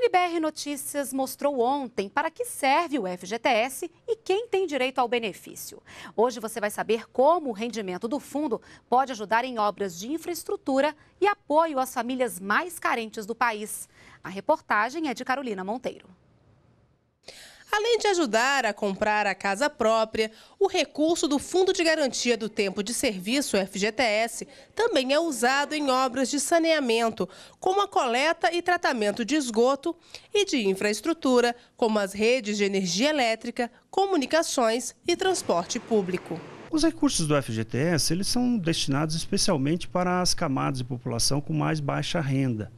NBR Notícias mostrou ontem para que serve o FGTS e quem tem direito ao benefício. Hoje você vai saber como o rendimento do fundo pode ajudar em obras de infraestrutura e apoio às famílias mais carentes do país. A reportagem é de Carolina Monteiro. Além de ajudar a comprar a casa própria, o recurso do Fundo de Garantia do Tempo de Serviço, FGTS, também é usado em obras de saneamento, como a coleta e tratamento de esgoto e de infraestrutura, como as redes de energia elétrica, comunicações e transporte público. Os recursos do FGTS eles são destinados especialmente para as camadas de população com mais baixa renda.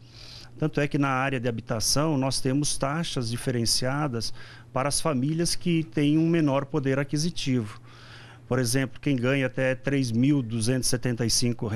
Tanto é que na área de habitação nós temos taxas diferenciadas para as famílias que têm um menor poder aquisitivo. Por exemplo, quem ganha até R$ 3.275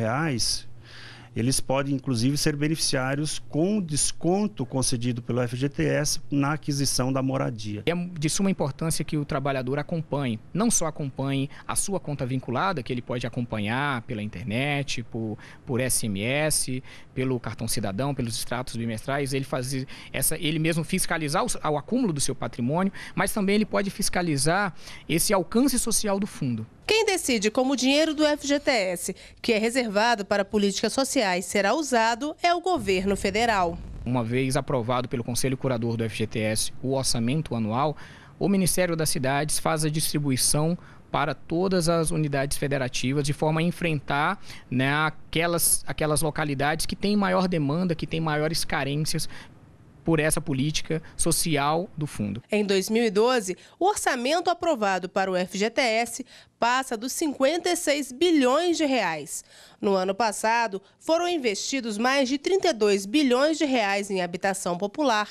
eles podem inclusive ser beneficiários com desconto concedido pelo FGTS na aquisição da moradia. É de suma importância que o trabalhador acompanhe, não só acompanhe a sua conta vinculada, que ele pode acompanhar pela internet, por, por SMS, pelo cartão cidadão, pelos extratos bimestrais, ele fazer essa, ele mesmo fiscalizar o, o acúmulo do seu patrimônio, mas também ele pode fiscalizar esse alcance social do fundo. Quem decide como o dinheiro do FGTS, que é reservado para políticas sociais, será usado é o governo federal. Uma vez aprovado pelo Conselho Curador do FGTS o orçamento anual, o Ministério das Cidades faz a distribuição para todas as unidades federativas, de forma a enfrentar né, aquelas, aquelas localidades que têm maior demanda, que têm maiores carências por essa política social do fundo. Em 2012, o orçamento aprovado para o FGTS passa dos 56 bilhões de reais. No ano passado, foram investidos mais de 32 bilhões de reais em habitação popular,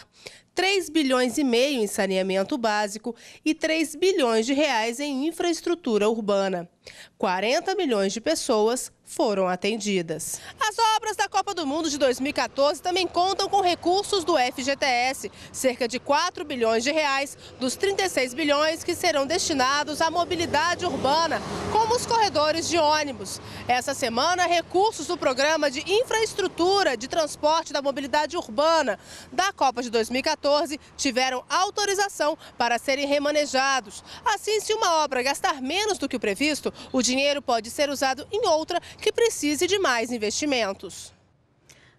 3 bilhões e meio em saneamento básico e 3 bilhões de reais em infraestrutura urbana. 40 milhões de pessoas foram atendidas. As obras da Copa do Mundo de 2014 também contam com recursos do FGTS, cerca de 4 bilhões de reais dos 36 bilhões que serão destinados à mobilidade urbana, como os corredores de ônibus. Essa semana, recursos do programa de infraestrutura de transporte da mobilidade urbana da Copa de 2014 tiveram autorização para serem remanejados. Assim, se uma obra gastar menos do que o previsto, o dinheiro pode ser usado em outra que precise de mais investimentos.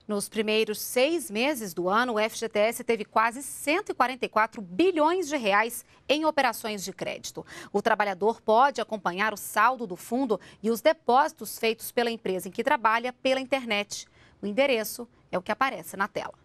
Nos primeiros seis meses do ano, o FGTS teve quase 144 bilhões de reais em operações de crédito. O trabalhador pode acompanhar o saldo do fundo e os depósitos feitos pela empresa em que trabalha pela internet. O endereço é o que aparece na tela.